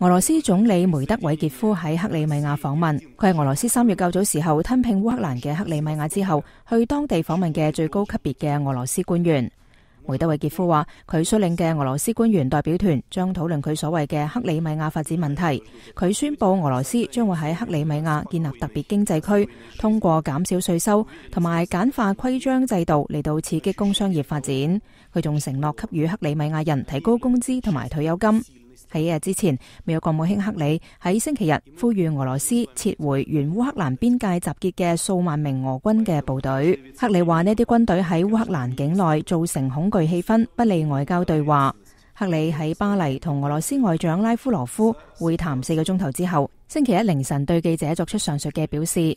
俄罗斯总理梅德韦杰夫喺克里米亚访问，佢系俄罗斯三月较早时候吞并乌克兰嘅克里米亚之后，去当地访问嘅最高级别嘅俄罗斯官员。梅德韦杰夫话，佢率领嘅俄罗斯官员代表团将讨论佢所谓嘅克里米亚发展问题。佢宣布俄罗斯将会喺克里米亚建立特别经济区，通过减少税收同埋简化规章制度嚟到刺激工商业发展。佢仲承诺给予克里米亚人提高工资同埋退休金。喺日之前，美國務卿克里喺星期日呼籲俄羅斯撤回原烏克蘭邊界集結嘅數萬名俄軍嘅部隊。克里話：呢啲軍隊喺烏克蘭境內造成恐懼氣氛，不利外交對話。克里喺巴黎同俄羅斯外長拉夫羅夫會談四個鐘頭之後，星期一凌晨對記者作出上述嘅表示。